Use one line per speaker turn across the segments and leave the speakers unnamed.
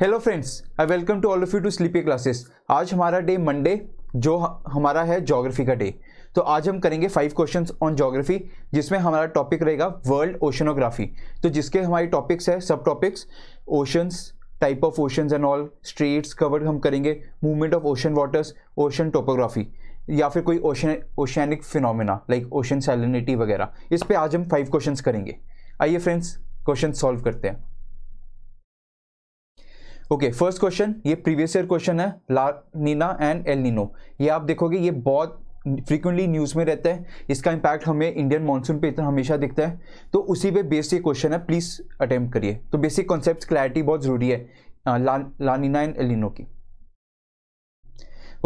Hello friends I welcome to all of you to sleepy classes आज हमारा day Monday जो हमारा है जोग्राफी का डे तो आज हम करेंगे फाइव क्वेश्चन ऑन जोग्राफी जिसमें हमारा टॉपिक रहेगा वर्ल्ड ओशनोग्राफी तो जिसके हमारे टॉपिक्स है sub topics oceans type of oceans and all straits cover हम करेंगे movement of ocean waters ocean topography या फिर कोई ocean oceanic phenomena like ocean salinity वगैरह इस पर आज हम फाइव क्वेश्चन करेंगे आइए फ्रेंड्स क्वेश्चन सॉल्व करते हैं ओके फर्स्ट क्वेश्चन ये प्रीवियस ईयर क्वेश्चन है La Nina and El Nino ये आप देखोगे ये बहुत फ्रीक्वेंटली न्यूज़ में रहता है इसका इम्पैक्ट हमें इंडियन मानसून पे इतना हमेशा दिखता है तो उसी पे बेस्ड ये क्वेश्चन है प्लीज़ अटेम्प्ट करिए तो बेसिक कॉन्सेप्ट क्लैरिटी बहुत ज़रूरी है ला लानिना एंड एलिनो की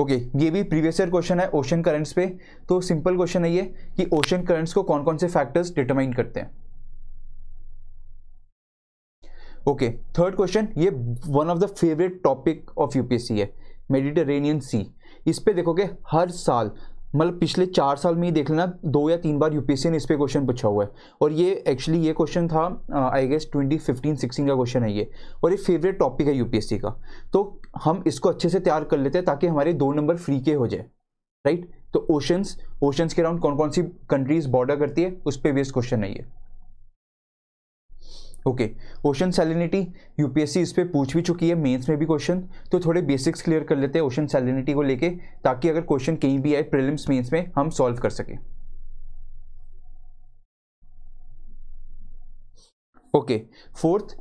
ओके okay, ये भी प्रीवियस ईयर क्वेश्चन है ओशन करंट्स पे तो सिंपल क्वेश्चन है ये कि ओशन करंट्स को कौन कौन से फैक्टर्स डिटरमाइन करते हैं ओके थर्ड क्वेश्चन ये one of the favourite topic of UPSC है मेडिटेरेनियन सी इस पर देखोगे हर साल मतलब पिछले चार साल में ही देख लेना दो या तीन बार यूपीएससी ने इस पर क्वेश्चन पूछा हुआ है और ये एक्चुअली ये क्वेश्चन था आई गेस 2015 16 का क्वेश्चन है ये और ये फेवरेट टॉपिक है यूपीएससी का तो हम इसको अच्छे से तैयार कर लेते हैं ताकि हमारे दो नंबर फ्री के हो जाए राइट तो ओशंस ओशंस के अराउंड कौन कौन सी कंट्रीज बॉर्डर करती है उस पर इस क्वेश्चन है ये ओके ओशन सैलिनिटी यूपीएससी इस पर पूछ भी चुकी है मेंस में भी क्वेश्चन तो थोड़े बेसिक्स क्लियर कर लेते हैं ओशन सैलिनिटी को लेके ताकि अगर क्वेश्चन कहीं भी आए प्रीलिम्स मेंस में हम सॉल्व कर सकें ओके फोर्थ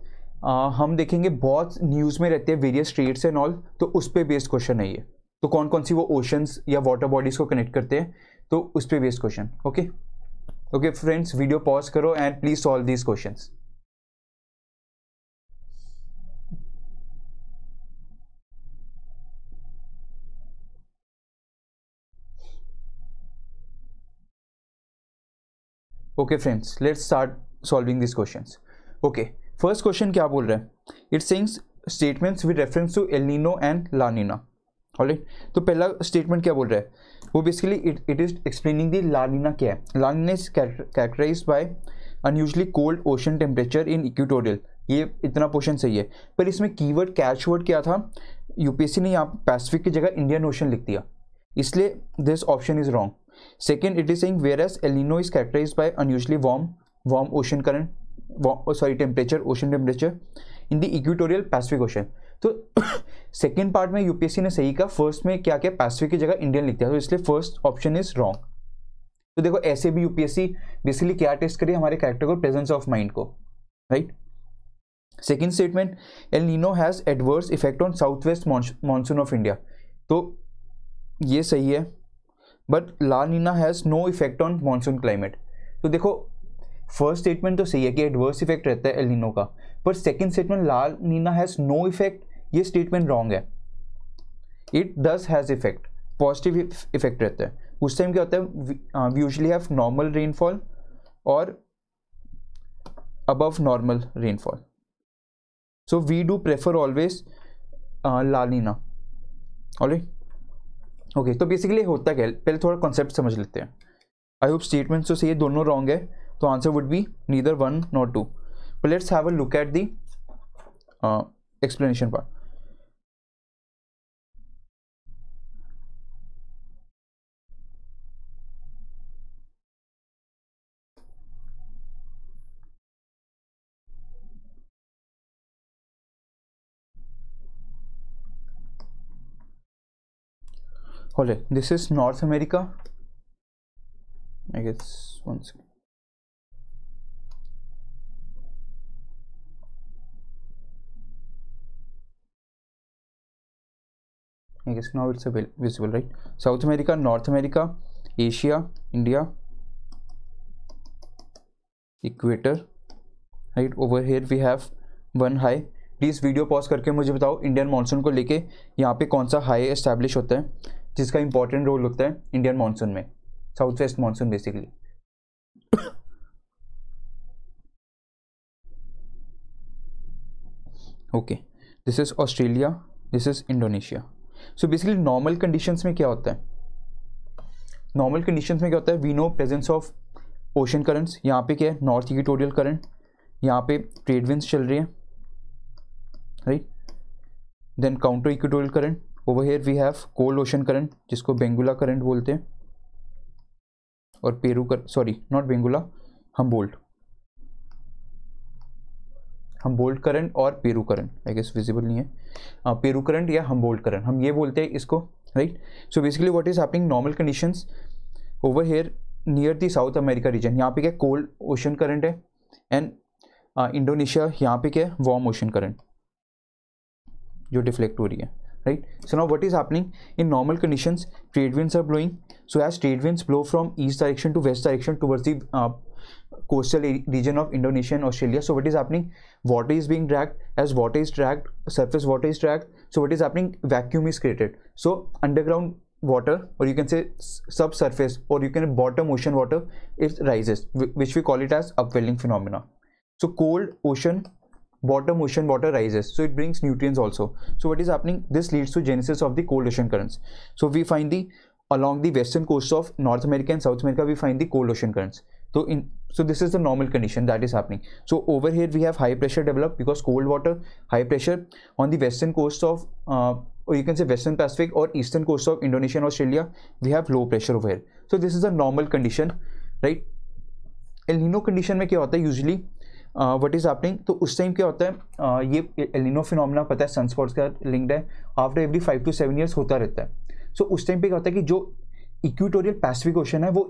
हम देखेंगे बहुत न्यूज़ में रहते हैं वेरियस स्टेट्स एंड ऑल तो उस पर बेस्ड क्वेश्चन है ये तो कौन कौन सी वो ओशंस या वाटर बॉडीज़ को कनेक्ट करते हैं तो उस पर based question okay okay friends video pause करो and please solve these question okay friends let's start solving this question okay first question क्या बोल रहे हैं it sings statements with reference to El Nino and La Nina alright तो पहला statement क्या बोल रहा है वो basically it it is explaining the La Nina क्या है La Nina is characterize by unusually cold ocean temperature in equatorial ये इतना पोर्शन सही है पर इसमें कीवर्ड वर्ड क्या था यूपीएससी ने यहाँ पैसिफिक की जगह इंडियन ओशन लिख दिया इसलिए this option is wrong second it is saying El Nino is nino by characterized by warm warm warm ocean current warm, oh, sorry temperature ocean temperature in तो सेकेंड पार्ट में UPSC ने सही कहा first में क्या क्या पैसिफिक की जगह इंडियन लिख दिया तो इसलिए फर्स्ट ऑप्शन इज रॉन्ग तो देखो ऐसे भी यूपीएससी बेसिकली क्या टेस्ट करिए हमारे कैरेक्टर को प्रेजेंस ऑफ माइंड को right second statement El Nino has adverse effect on south west monsoon of India तो ये सही है but La Nina has no effect on monsoon climate तो देखो फर्स्ट स्टेटमेंट तो सही है कि एडवर्स इफेक्ट रहता है एलिनो का पर second statement La Nina has no effect ये स्टेटमेंट रॉन्ग है it does has effect positive effect रहता है उस टाइम क्या होता है we usually have normal rainfall और above normal rainfall so we do prefer always La Nina already okay तो बेसिकली होता क्या पहले थोड़ा कॉन्सेप्ट समझ लेते हैं आई होप स्टेटमेंट्स तो सही दोनों रॉन्ग है तो answer would be neither one not two let's have a look at the explanation part hold it this is north america i guess one second I guess now it's visible, right? South America, North America, Asia, India, Equator, right? Over here we have one high. Please video pause करके मुझे बताओ Indian monsoon को लेके यहाँ पे कौन सा high establish होता है जिसका इंपॉर्टेंट रोल होता है इंडियन मानसून में south west monsoon basically okay this is Australia this is Indonesia so basically normal conditions में क्या होता है नॉर्मल कंडीशंस में क्या होता है we know presence of ocean currents यहाँ पे क्या है नॉर्थ इक्वेटोरियल करंट यहाँ पे ट्रेड विंस चल रही है right then counter equatorial current over here we have cold ocean current जिसको बेंगुला करंट बोलते हैं और पेरू कर sorry not Benguela Humboldt Humboldt current और Peru current I guess visible नहीं है पेरू हाँ, करंट या हम बोल्ट करंट हम ये बोलते हैं इसको right so basically what is happening normal conditions over here near the South America region यहाँ पे क्या कोल्ड ओशन करंट है एंड इंडोनेशिया uh, यहाँ पे क्या है वार्म ओशन करंट जो डिफ्लेक्ट हो रही है right so now what is happening in normal conditions trade winds are blowing so as trade winds blow from east direction to west direction towards the uh, coastal region of Indonesia and Australia. So what is happening? Water is being dragged. As water is dragged, surface water is dragged. So what is happening? Vacuum is created. So underground water or you can say subsurface or you can bottom ocean water it rises which we call it as upwelling phenomena so cold ocean water motion water rises so it brings nutrients also so what is happening this leads to genesis of the cold ocean currents so we find the along the western coast of north america and south america we find the cold ocean currents so in so this is the normal condition that is happening so over here we have high pressure developed because cold water high pressure on the western coast of uh, or you can say western pacific or eastern coast of indonesia and australia we have low pressure over here so this is a normal condition right el nino condition mein kya hota usually what is happening तो उस time क्या होता है uh, ये एलिनो phenomena पता है sunspots का linked है after every five to seven years होता रहता है सो so, उस टाइम पे क्या होता है कि जो इक्विटोरियल पैसिफिक ओशन है वो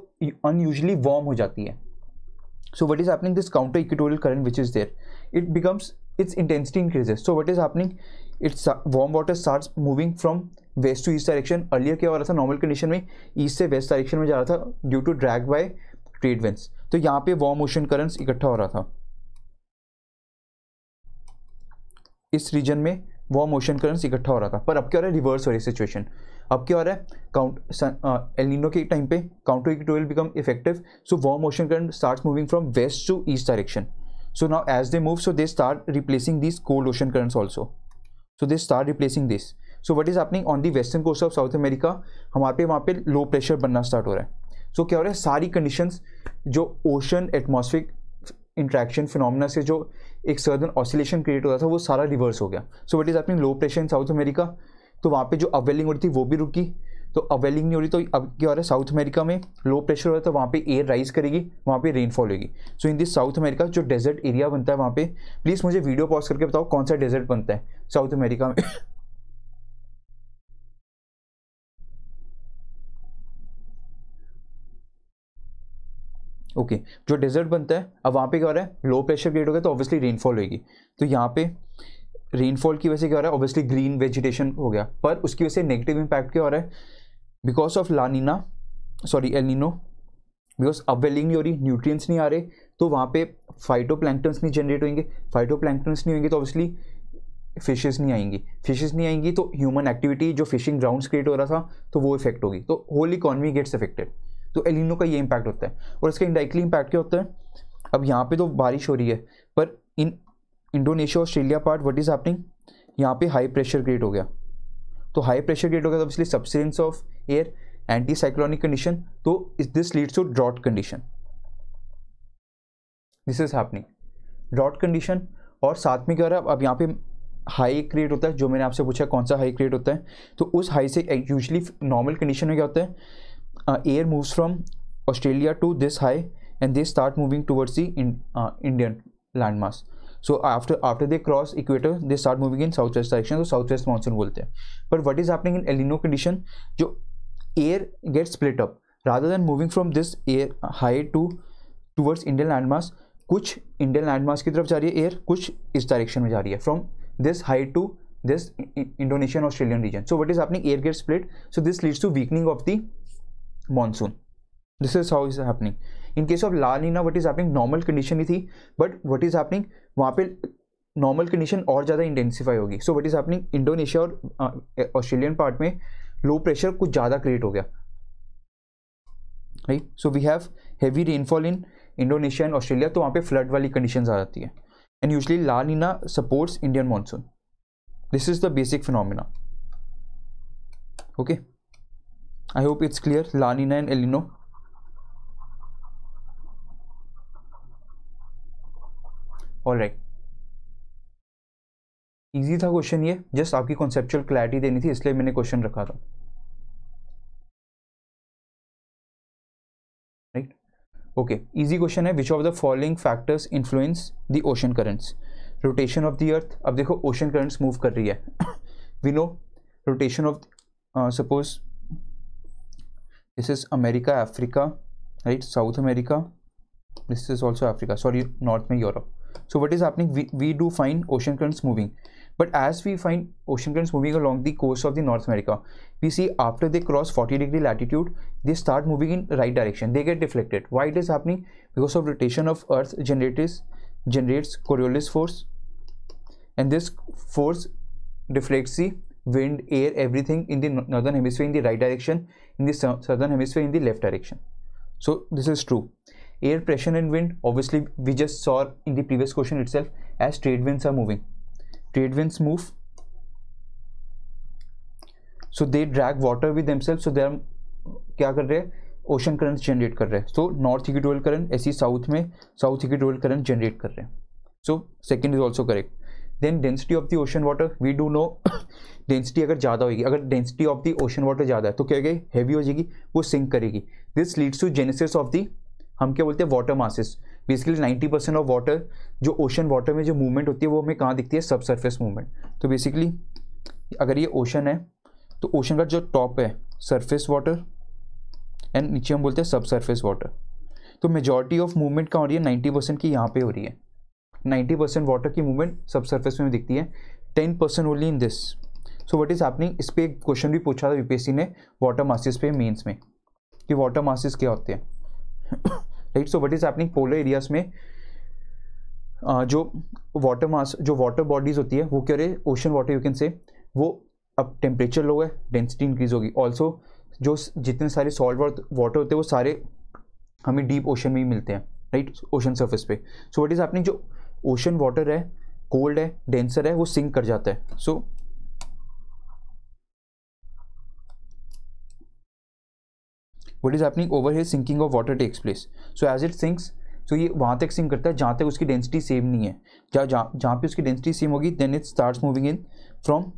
अनयूजली वार्म हो जाती है so what is happening this counter equatorial current which is there it becomes its intensity increases so what is happening its warm water start moving from west to east direction earlier क्या हो रहा था normal condition में east से west direction में जा रहा था due to drag by trade winds तो यहाँ पे वार्म ओशन करंट्स इकट्ठा हो रहा था इस रीजन में वार्म ओशन करंट्स इकट्ठा हो रहा था पर अब क्या हो रहा है रिवर्स हो रही सिचुएशन अब क्या हो रहा है काउंट एलिनो के टाइम पे counter equatorial become effective so warm ocean current starts moving from west to east direction so now as they move so they start replacing this cold ocean currents also so they start replacing this so what is happening on the western coast of South America हमारे पे वहाँ पे low pressure बनना start हो रहा है सो so, क्या हो रहा है सारी कंडीशंस जो ओशन एटमोस्फिक इंट्रैक्शन फिनोमिना से जो एक सर्दन ऑसिलेशन क्रिएट हो रहा था वो सारा रिवर्स हो गया सो वट इज़ अपनी low pressure in South America तो वहाँ पे जो अवेलिंग हो रही थी वो भी रुकी तो अवेलिंग नहीं हो रही तो अब क्या हो रहा है साउथ अमेरिका में लो प्रेशर हो रहा था तो वहाँ पे एयर राइज करेगी वहाँ पे रेनफॉल होगी so in this South America जो डेजर्ट एरिया बनता है वहाँ पे प्लीज़ मुझे वीडियो पॉज करके बताओ कौन सा डेजर्ट बनता है साउथ अमेरिका में ओके okay. जो डेजर्ट बनता है अब वहाँ पे क्या हो रहा है लो प्रेशर क्रिएट हो गया तो ऑब्वियसली रेनफॉल होगी तो यहाँ पे रेनफॉल की वजह से क्या हो रहा है ऑब्वियसली ग्रीन वेजिटेशन हो गया पर उसकी वजह से नेगेटिव इम्पैक्ट क्या हो रहा है because of La Nina sorry El Nino because welling नहीं हो रही न्यूट्रियस नहीं आ रहे तो वहाँ पे फाइटो नहीं जनरेट होंगे फाइटो नहीं होंगे तो ऑब्वियसली फिशेज नहीं आएंगी फिशेज नहीं आएंगी तो ह्यूमन एक्टिविटी जो फिशिंग ग्राउंड क्रिएट हो रहा था तो वो इफेक्ट होगी तो होल इकॉनमी गेट्स इफेक्टेड तो एलिनो का ये इम्पैक्ट होता है और इसका इंडायरेक्टली इम्पैक्ट क्या होता है अब यहाँ पे तो बारिश हो रही है पर in Indonesia Australia part what is happening यहाँ पे हाई प्रेशर क्रिएट हो गया तो हाई प्रेशर क्रिएट हो गया तो इसलिए subsidence of air anti cyclonic condition तो this leads to drought condition this is happening drought condition और साथ में क्या हो रहा है अब यहाँ पे हाई क्रिएट होता है जो मैंने आपसे पूछा कौन सा हाई क्रिएट होता है तो उस हाई से यूजली नॉर्मल कंडीशन में क्या होता है uh, air moves from Australia to this high and they start moving towards the in, uh, Indian landmass. So after after they cross equator, they start moving in southwest direction. So southwest monsoon बोलते But what is happening in El Nino condition? जो air gets split up rather than moving from this air uh, high to towards Indian landmass. कुछ Indian landmass की तरफ जा रही है air कुछ इस डायरेक्शन में जा रही है from this high this Indonesian Australian region. So what is happening air gets split. So this leads to weakening of the monsoon this is how is happening in case of La Nina, what is normal condition ही थी but what is happening वहाँ पे normal condition और ज़्यादा intensify होगी so what is happening Indonesia और Australian part में low pressure कुछ ज़्यादा क्रिएट हो गया right so we have heavy rainfall in Indonesia and Australia तो वहाँ पे फ्लड वाली कंडीशन आ जाती है and usually La Nina supports Indian monsoon this is the basic phenomena okay I hope it's clear Lanina and El Nino all right easy था question ये just आपकी कॉन्सेप्चुअल क्लैरिटी देनी थी इसलिए मैंने क्वेश्चन रखा था राइट ओके इजी क्वेश्चन है which of the following factors influence the ocean currents rotation of the earth अब देखो ओशन करंट्स मूव कर रही है we know rotation of suppose this is america africa right south america this is also africa sorry north may europe so what is happening we, we do find ocean currents moving but as we find ocean currents moving along the coast of the north america we see after they cross 40 degree latitude they start moving in right direction they get deflected why it is happening because of rotation of earth generates generates coriolis force and this force deflects the wind, air, everything in the northern hemisphere in the right direction, in the southern hemisphere in the left direction. So this is true. Air pressure and wind, obviously, we just saw in the previous question itself as trade winds are moving. Trade winds move. So they drag water with themselves. So they are क्या कर रहे हैं ocean current generate कर रहे हैं so north equatorial current ऐसी south में south equatorial current generate कर रहे हैं so second is also correct then density of the ocean water we do know density अगर ज़्यादा होगी अगर density of the ocean water ज़्यादा है तो क्या हैवी हो जाएगी वो सिंक करेगी this leads to genesis of the हम क्या बोलते हैं water masses basically 90 percent of water जो ओशन वाटर में जो मूवमेंट होती है वो हमें कहाँ दिखती है सब सरफेस मूवमेंट तो बेसिकली अगर ये ओशन है तो ओशन का जो टॉप है सरफेस वाटर एंड नीचे हम बोलते हैं सब सरफेस वाटर तो मेजॉरिटी ऑफ मूवमेंट कहाँ हो रही है नाइन्टी परसेंट की यहाँ पे हो रही है 90 परसेंट वाटर की मूवमेंट सब सर्फेस में दिखती है ten percent only in this so what is happening इस पर एक क्वेश्चन भी पूछा था यूपीएससी ने वाटर मासिस पे मेंस में कि वाटर मासिस क्या होते हैं right so what is happening polar areas में जो वाटर मास जो वाटर बॉडीज होती है वो क्या रहे ओशन वाटर यू कैन से वो अब टेम्परेचर लो है डेंसिटी इंक्रीज होगी ऑल्सो जो जितने सारे सॉल्ट वाटर होते हैं वो सारे हमें डीप ओशन में ही मिलते हैं राइट ओशन सर्फेस पे सो वट इज़ आपने जो ओशन वाटर है कोल्ड है डेंसर है वो सिंक कर जाता है so what is happening over here sinking of water takes place so as it sinks so ये वहाँ तक सिंक करता है जहाँ तक उसकी डेंसिटी सेम नहीं है जहाँ जहाँ जहाँ पे उसकी डेंसिटी सेम होगी then it start moving in from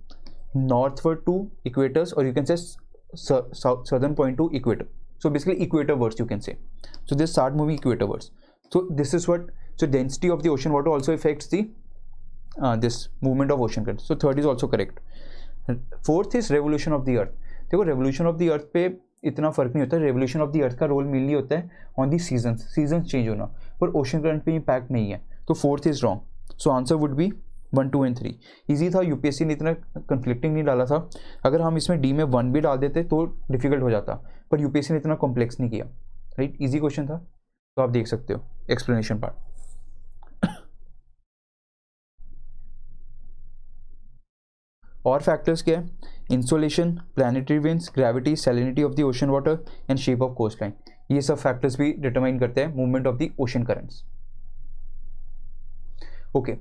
northward to equators और you can say southern point to equator so basically equatorwards you can say so this start moving equatorwards so this is what so density of the ocean water also affects the uh, this movement of ocean current so third is also correct fourth is revolution of the earth देखो revolution of the अर्थ पे इतना फर्क नहीं होता revolution of the अर्थ का role mainly होता है on the season season change होना पर ओशन करंट पे इम्पैक्ट नहीं है तो fourth is wrong so answer would be one two and three easy था यूपीएससी ने इतना कंफ्लिक्टिंग नहीं डाला था अगर हम इसमें डी में वन भी डाल देते तो डिफिकल्ट हो जाता पर यूपीएससी ने इतना कॉम्प्लेक्स नहीं किया राइट ईजी क्वेश्चन था तो आप देख सकते हो एक्सप्लेनेशन पार्ट और फैक्टर्स क्या है insolation planetary winds gravity salinity of the ocean water and shape of coast line ये सब फैक्टर्स भी डिटरमाइन करते हैं movement of the ocean currents okay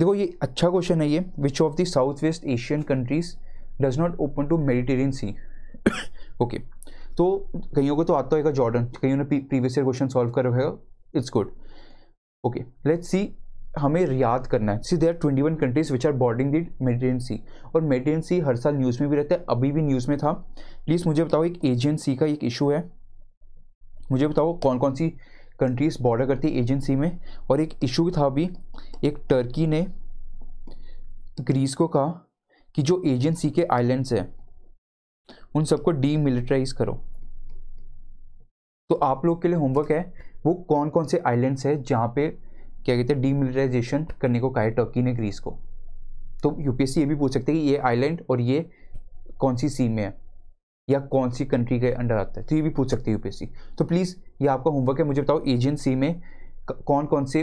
देखो ये अच्छा क्वेश्चन है ये which of the south west Asian countries does not open to Mediterranean sea okay तो कईयों को तो आता होगा जॉर्डन कईयों ने प्रीवियस ईयर क्वेश्चन सॉल्व कर होगा it's good okay let's see हमें याद करना है see there twenty one countries which are bordering the Mediterranean sea और मेडिटेन सी हर साल न्यूज़ में भी रहता है अभी भी न्यूज़ में था प्लीज़ मुझे बताओ एक एजियन सी का एक इशू है मुझे बताओ कौन कौन सी कंट्रीज़ बॉर्डर करती है एजियन सी में और एक इशू था अभी एक टर्की ने ग्रीस को कहा कि जो एजियन सी के आइलैंड्स हैं उन सबको डीमिलिटराइज करो तो आप लोग के लिए होमवर्क है वो कौन कौन से आइलैंड्स है जहाँ पे क्या कहते हैं डीमिलिटाइजेशन करने को कहा है टर्की ने ग्रीस को तो यूपीएससी ये भी पूछ सकते हैं कि ये आइलैंड और ये कौन सी सी में है या कौन सी कंट्री के अंडर आता है तो ये भी पूछ सकते हैं यूपीएससी तो प्लीज़ ये आपका होमवर्क है मुझे बताओ एजियन सी में कौन कौन से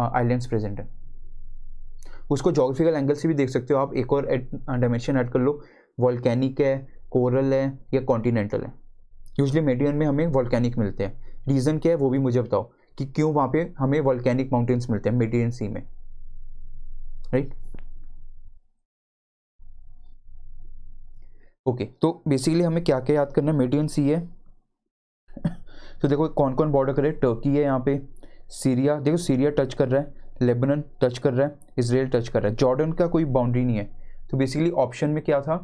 आइलैंड्स प्रेजेंट हैं उसको जोग्राफिकल एंगल से भी देख सकते हो आप एक और डायमेंशन ऐड कर लो वॉल्केनिक है कोरल है या कॉन्टीनेंटल है यूजली मेडियन में हमें वॉल्केनिक मिलते हैं रीज़न क्या है वो भी मुझे बताओ कि क्यों वहां पे हमें वॉल्केनिक माउंटेन्स मिलते हैं मेडियन सी में राइट ओके okay, तो बेसिकली हमें क्या क्या याद करना है मेडियन सी है तो देखो कौन कौन बॉर्डर करे टर्की है यहाँ पे सीरिया देखो सीरिया टच कर रहा है लेबनन टच कर रहा है इसराइल टच कर रहा है जॉर्डन का कोई बाउंड्री नहीं है तो बेसिकली ऑप्शन में क्या था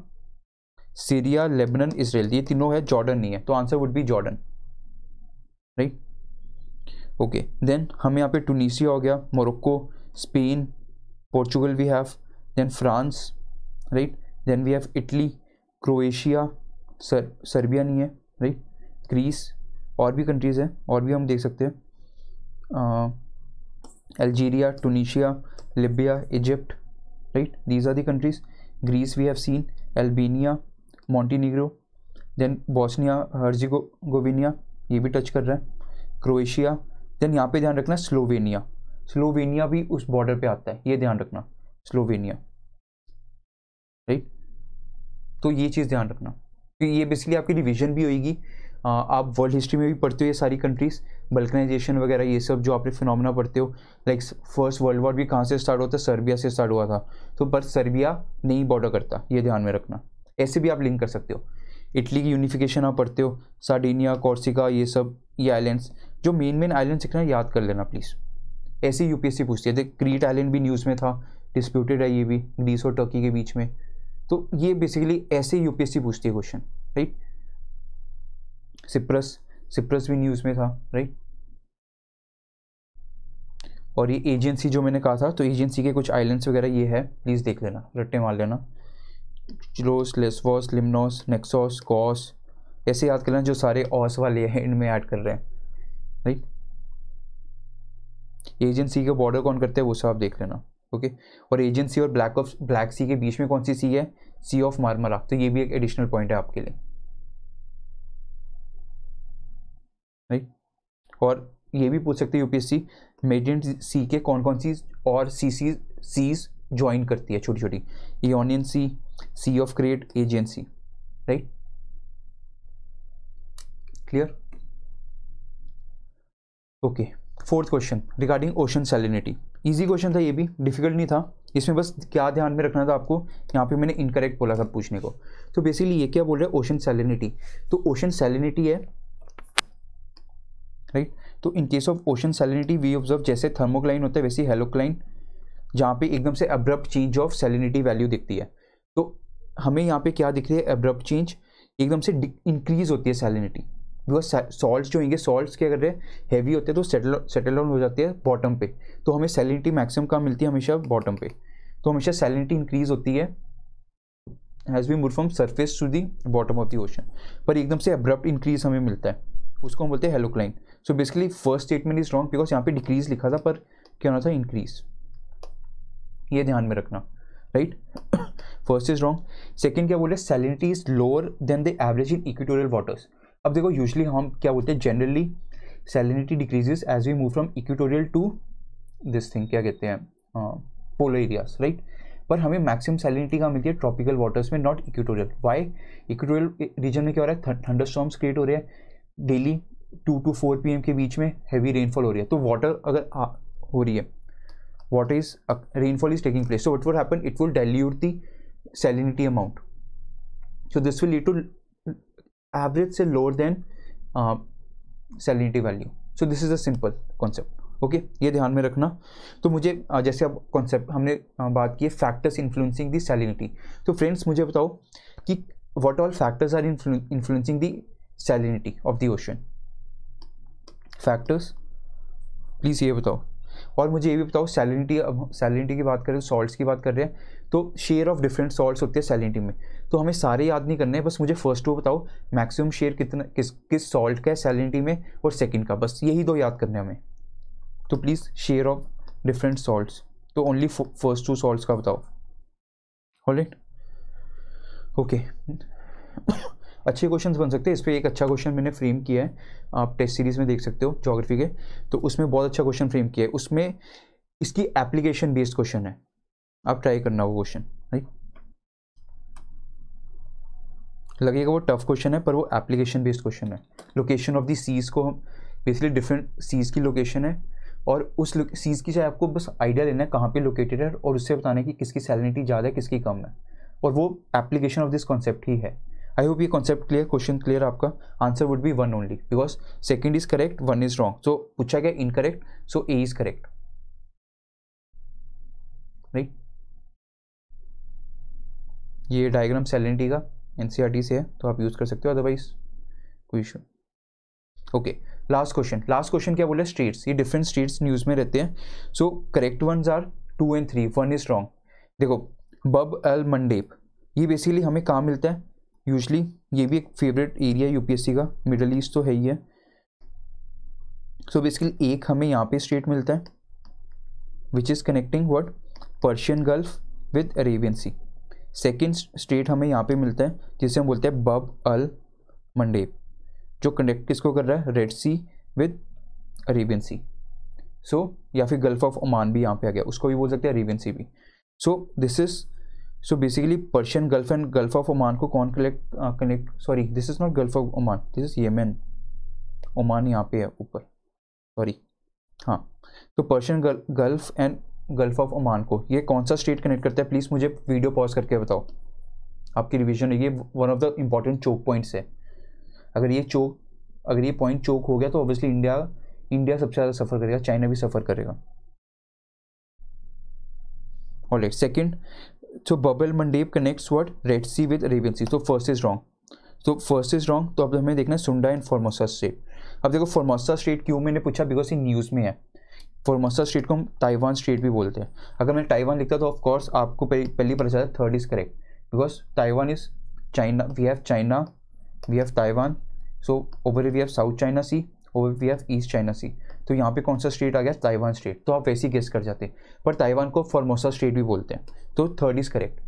सीरिया लेबनन इसराइल ये तीनों है जॉर्डन नहीं है तो answer would be Jordan right okay then हम यहाँ पे टूनीसिया हो गया Morocco Spain Portugal we have then France right then we have Italy Croatia सर सर्बिया नहीं है राइट ग्रीस और भी कंट्रीज़ हैं और भी हम देख सकते हैं Algeria Tunisia Libya Egypt right these are the countries Greece we have seen Albania Montenegro then Bosnia Herzegovina ये भी टच कर रहा है क्रोएशिया देन यहाँ पे ध्यान रखना स्लोवेनिया स्लोवेनिया भी उस बॉर्डर पे आता है ये ध्यान रखना स्लोवेनिया राइट तो ये चीज़ ध्यान रखना तो ये बेसिकली आपकी रिविजन भी होगी आप वर्ल्ड हिस्ट्री में भी पढ़ते हो ये सारी कंट्रीज़ बल्कनाइजेशन वगैरह ये सब जो आपने फिनोमिना पढ़ते हो लाइक फर्स्ट वर्ल्ड वॉर भी कहाँ से स्टार्ट होता है सर्बिया से स्टार्ट हुआ था तो पर सर्बिया नहीं बॉर्डर करता ये ध्यान में रखना ऐसे भी आप लिंक कर सकते हो इटली की यूनिफिकेशन आप पढ़ते हो सार्डीनिया कॉर्सिका ये सब ये आइलैंड्स जो मेन मेन आइलैंड सीखना है याद कर लेना प्लीज़ ऐसे यूपीएससी पूछती है देख क्रीट आइलैंड भी न्यूज़ में था डिस्प्यूटेड है ये भी ग्रीस और टर्की के बीच में तो ये बेसिकली ऐसे यूपीएससी पूछती है क्वेश्चन राइट सिप्रस सिप्रस भी न्यूज़ में था राइट और ये एजेंसी जो मैंने कहा था तो एजेंसी के कुछ आइलैंड्स वगैरह ये है प्लीज़ देख लेना रट्टे मार लेना चिलोस लेसवॉस लिमनोस नेक्सोस कॉस ऐसे याद कर लेना जो सारे ऑस वाले हैं इनमें ऐड कर रहे हैं राइट एजेंसी का बॉर्डर कौन करते हैं वो सब आप देख लेना ओके और एजेंसी और ब्लैक ऑफ ब्लैक सी के बीच में कौन सी सी है सी ऑफ मार्मरा तो ये भी एक एडिशनल पॉइंट है आपके लिए राइट और ये भी पूछ सकते हैं यूपीएससी मेडियन सी के कौन कौन सी और सी सी सीज ज्वाइन करती है छोटी छोटी यूनियन सी सी of create agency right clear okay fourth question regarding ocean salinity easy question था ये भी डिफिकल्ट नहीं था इसमें बस क्या ध्यान में रखना था आपको यहाँ पे मैंने इनकरेक्ट बोला था पूछने को तो बेसिकली ये क्या बोल रहे हैं ओशन सेलिनिटी तो ओशन सेलिनिटी है राइट तो in case of ocean salinity we observe जैसे थर्मोक्लाइन होता है वैसे हेलोक्लाइन जहाँ पे एकदम से abrupt change of salinity value दिखती है तो हमें यहाँ पे क्या दिख रही है अब्रप्ट चेंज एकदम से इंक्रीज होती है सेलिनिटी बिकॉज सॉल्ट जो होंगे सॉल्ट क्या कर रहे हैं हैवी होते हैं तो सेटल सेटल डाउन हो जाते हैं बॉटम पे तो हमें सैलिनिटी मैक्सिमम कहाँ मिलती है हमेशा बॉटम पे तो हमेशा सैलिनिटी इंक्रीज होती है as we move from surface to the bottom of the ocean पर एकदम से अब्रप्ट इंक्रीज हमें मिलता है उसको हम बोलते हैं halocline so basically first statement is wrong because यहाँ पे डिक्रीज लिखा था पर क्या होना था इंक्रीज ये ध्यान में रखना right first is wrong second क्या बोले salinity is lower than the average in equatorial waters अब देखो यूजली हम क्या बोलते हैं generally salinity decreases as we move from equatorial to this thing क्या कहते हैं पोलर एरियाज राइट पर हमें मैक्सिमम सैलिनिटी कहाँ मिलती है ट्रॉपिकल वाटर्स में not equatorial why equatorial region में क्या हो रहा है थंडर स्टॉम्स क्रिएट हो रहे हैं daily two to four P के बीच में हैवी रेनफॉल हो रही है तो वाटर अगर आ, हो रही है water is rainfall is taking place so what would happen it will dilute the salinity amount so this will lead to average से lower than uh, salinity value so this is a simple concept okay okay, ये ध्यान में रखना तो मुझे uh, जैसे अब concept हमने uh, बात की है फैक्टर्स इन्फ्लुएंसिंग दी सैलिनिटी तो फ्रेंड्स मुझे बताओ कि what all factors are influencing the salinity of the ocean factors please ये बताओ और मुझे ये भी बताओ सैलिनिटी अब सैलिनिटी की बात कर रहे हैं सॉल्ट की बात कर रहे हैं तो शेयर ऑफ डिफरेंट सॉल्ट होते हैं सैलिनिटी में तो हमें सारे याद नहीं करने हैं बस मुझे फर्स्ट टू बताओ मैक्सिमम शेयर कितना किस किस सॉल्ट का है सैलिनिटी में और सेकेंड का बस यही दो याद करने हमें तो please share of different salts तो ओनली फर्स्ट टू सॉल्ट्स का बताओ ऑलराइट ओके अच्छे क्वेश्चंस बन सकते हैं इस पर एक अच्छा क्वेश्चन मैंने फ्रेम किया है आप टेस्ट सीरीज़ में देख सकते हो जोग्राफी के तो उसमें बहुत अच्छा क्वेश्चन फ्रेम किया है उसमें इसकी एप्लीकेशन बेस्ड क्वेश्चन है अब ट्राई करना वो क्वेश्चन राइट लगेगा वो टफ क्वेश्चन है पर वो एप्लीकेशन बेस्ड क्वेश्चन है लोकेशन ऑफ दी सीज़ को हम बेसिकली डिफरेंट सीज़ की लोकेशन है और उस सीज़ की चाहे आपको बस आइडिया लेना है कहाँ पे लोकेटेड है और उससे बताने की किसकी सैलिनिटी ज़्यादा है किसकी कम है और वो एप्लीकेशन ऑफ दिस कॉन्सेप्ट ही है आई होप ये कॉन्सेप्ट क्लियर क्वेश्चन क्लियर आपका answer would be one only because second is correct one is wrong so पूछा गया incorrect so A is correct right ये डायग्राम सेलिनिटी का N e से है तो आप यूज़ कर सकते हो अदरवाइज कोई issue okay last question last question क्या बोला स्टेट्स ये डिफरेंट स्टेट्स न्यूज़ में रहते हैं so correct ones are two and three one is wrong देखो बब एल मंडेप ये बेसिकली हमें कहाँ मिलता है यूजली ये भी एक फेवरेट एरिया यूपीएससी का मिडल ईस्ट तो है ही है सो so बेसिकली एक हमें यहाँ पे स्टेट मिलता है which is connecting what Persian Gulf with Arabian Sea second strait हमें यहाँ पे मिलता है जिसे हम बोलते हैं बब अल मंडेब जो कनेक्ट किसको कर रहा है Red Sea with Arabian Sea so या फिर गल्फ ऑफ ओमान भी यहाँ पे आ गया उसको भी बोल सकते हैं अरेबियन सी भी so this is so basically Persian Gulf and Gulf of Oman को कौन collect connect sorry this is not Gulf of Oman this is Yemen Oman यहाँ पे है ऊपर सॉरी हाँ तो Persian Gulf and Gulf of Oman को ये कौन सा स्टेट कनेक्ट करता है प्लीज़ मुझे वीडियो पॉज करके बताओ आपकी रिविजन है ये one of the important choke points है अगर ये चोक अगर ये पॉइंट चोक हो गया तो ऑब्वियसली इंडिया इंडिया सबसे ज़्यादा सफ़र करेगा चाइना भी सफ़र करेगा all right second so Babel Mandeb connects word Red Sea with raven sea तो फर्स्ट इज़ रॉन्ग तो फर्स्ट इज़ रॉन्ग तो अब हमें देखना है सुंडा एंड फॉर्मोसा स्टेट अब देखो फॉर्मोसा स्टेट क्यों मैंने पूछा बिकॉज ये न्यूज़ में है फॉर्मोसा स्ट्रीट को हम ताइवान स्ट्रीट भी बोलते हैं अगर मैं ताइवान लिखता तो ऑफकोर्स आपको पहली पता चला third is correct because Taiwan is China we have China we have Taiwan so over we have South China Sea over we have East China Sea तो यहाँ पे कौन सा स्टेट आ गया ताइवान स्टेट तो आप वैसे ही गेस कर जाते पर ताइवान को फॉर्मोसा स्ट्रीट भी बोलते हैं तो third is correct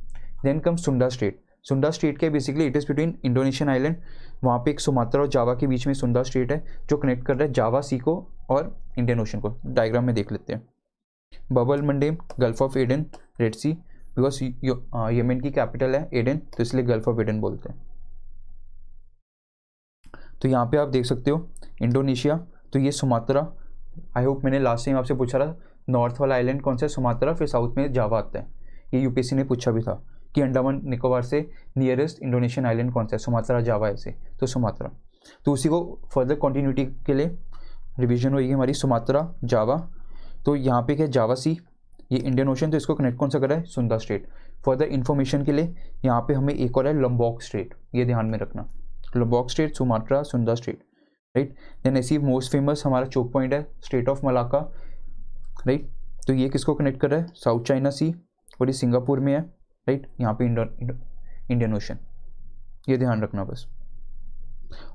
then come Sunda strait Sunda strait के basically it is between Indonesian island वहाँ पे एक सुमात्रा और जावा के बीच में सुंडा स्टेट है जो कनेक्ट कर रहा है जावा सी को और इंडियन ओशन को डायग्राम में देख लेते हैं Babel Mandeb Gulf of Aden Red Sea because Yemen की कैपिटल है एडन तो इसलिए गल्फ ऑफ एडन बोलते हैं तो यहाँ पे आप देख सकते हो इंडोनेशिया तो ये सुमात्रा आई होप मैंने लास्ट टाइम आपसे पूछा था नॉर्थ वाला आइलैंड कौन सा है सुमात्रा फिर साउथ में जावा आता है ये यूपीएससी ने पूछा भी था कि अंडमान निकोबार से नियरेस्ट इंडोनेशियन आइलैंड कौन सा है सुमात्रा जावा ऐसे तो सुमात्रा तो उसी को फर्दर कॉन्टीन्यूटी के लिए रिवीजन होगी हमारी सुमात्रा जावा तो यहाँ पे क्या जावा सी ये इंडियन ओशन तो इसको कनेक्ट कौन सा कर रहा है सुंदा स्टेट फर्दर इन्फॉर्मेशन के लिए यहाँ पे हमें एक और है लम्बॉक स्टेट ये ध्यान में रखना Lombok strait Sumatra Sunda strait right then ऐसी मोस्ट फेमस हमारा चोक पॉइंट है स्टेट ऑफ मलाका राइट तो ये किसको कनेक्ट कर रहा है साउथ चाइना सी और ये सिंगापुर में है राइट यहाँ पे इंडियन ओशन ये ध्यान रखना बस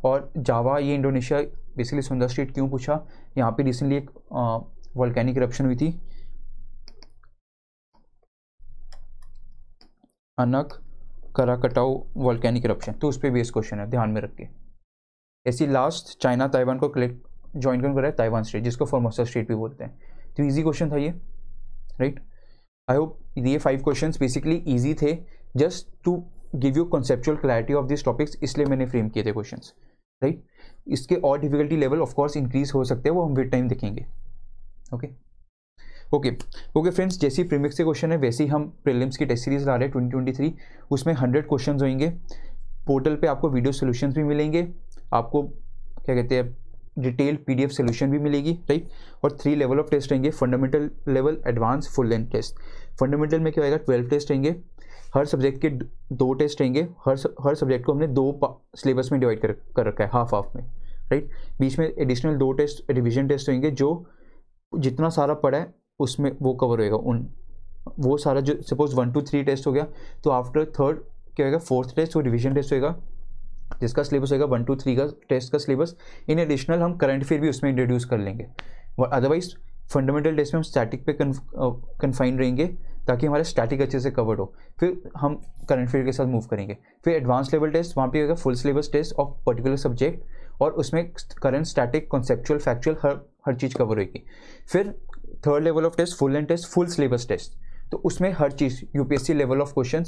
और जावा ये इंडोनेशिया बेसिकली सुंदर स्टेट क्यों पूछा यहाँ पे रिसेंटली एक वॉल्केनिक इप्शन हुई थी अनक कराकटाओ वॉल्केनिक इप्शन तो उस पर बेस्ट क्वेश्चन है ध्यान में रख के ऐसी लास्ट चाइना ताइवान को क्लिक ज्वाइन कर रहा है ताइवान स्टेट जिसको फॉर्मोसा स्टेट भी बोलते हैं तो ईजी क्वेश्चन था ये राइट आई होप ये फाइव क्वेश्चन बेसिकली ईजी थे just to give you conceptual clarity of this topics इसलिए मैंने फ्रेम किए थे क्वेश्चन राइट इसके और डिफिकल्टी लेवल ऑफकोर्स इंक्रीज हो सकते हैं वो हम विद टाइम देखेंगे ओके ओके ओके फ्रेंड्स जैसी प्रीमिक्स के क्वेश्चन है वैसे ही हम प्रीलिम्स की टेस्ट सीरीज ला रहे हैं ट्वेंटी ट्वेंटी थ्री उसमें हंड्रेड क्वेश्चन होंगे पोर्टल पे आपको वीडियो सोल्यूशंस भी मिलेंगे आपको क्या कहते हैं डिटेल पीडीएफ सोल्यूशन भी मिलेगी राइट और थ्री लेवल ऑफ टेस्ट रहेंगे fundamental level advance full length test fundamental में क्या होगा ट्वेल्व टेस्ट रहेंगे हर सब्जेक्ट के दो टेस्ट रहेंगे हर हर सब्जेक्ट को हमने दो सिलेबस में डिवाइड कर कर रखा है हाफ हाफ में राइट बीच में एडिशनल दो टेस्ट रिविजन टेस्ट होंगे जो जितना सारा पढ़ा है उसमें वो कवर होएगा उन वो सारा जो suppose one two three test हो गया तो आफ्टर थर्ड क्या होगा फोर्थ टेस्ट वो रिविजन टेस्ट होएगा जिसका सिलेबस होगा वन टू थ्री का टेस्ट का सिलेबस इन एडिशनल हम करंट फेयर भी उसमें इंट्रोड्यूस कर लेंगे अदरवाइज फंडामेंटल टेस्ट में हम स्टैटिक पे कन्फाइन रहेंगे ताकि हमारे स्टैटिक अच्छे से कवर्ड हो फिर हम करंट फेयर के साथ मूव करेंगे फिर एडवांस लेवल टेस्ट वहाँ पे होगा full syllabus test of particular subject और उसमें करंट स्टैटिक कॉन्सेप्चुअल फैक्चुअल हर हर चीज़ कवर होगी फिर third level of test full end test full syllabus test तो उसमें हर चीज़ UPSC level of question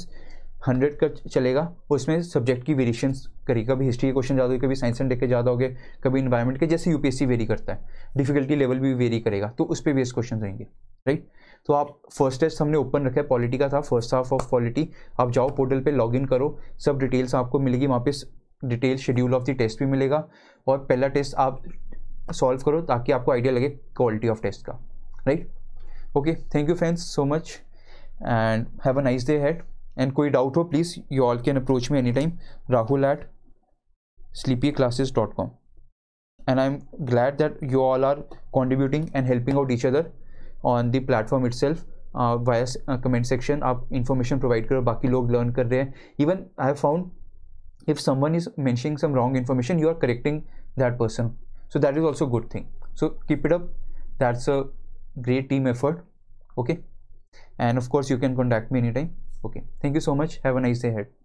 hundred का चलेगा उसमें सब्जेक्ट की वेरिएशन करी कभी हिस्ट्री के क्वेश्चन ज़्यादा होगी कभी साइंस एंड के ज़्यादा होगे कभी इन्वायरमेंट के जैसे यूपीएससी वेरी करता है डिफिकल्टी लेवल भी वेरी करेगा तो उस पर बेस्ड क्वेश्चन रहेंगे राइट तो आप फर्स्ट टेस्ट हमने ओपन रखा है पॉलिटी का था फर्स्ट हाफ ऑफ पॉलिटी आप जाओ पोर्टल पे लॉगिन करो सब डिटेल्स आपको मिलेगी वहाँ पे detail schedule of the test भी मिलेगा और पहला टेस्ट आप सॉल्व करो ताकि आपको आइडिया लगे क्वालिटी ऑफ टेस्ट का right okay thank you friends so much and have a nice day head and कोई डाउट हो please you all can approach me any time Rahul at sleepy classes dot com and I am glad that you all are contributing and helping out each other on the platform itself via comment section आप information provide करो बाकी लोग learn कर रहे हैं even I have found if someone is mentioning some wrong information you are correcting that person so that is also good thing so keep it up that's a great team effort okay and of course you can contact me any time okay thank you so much have an I say head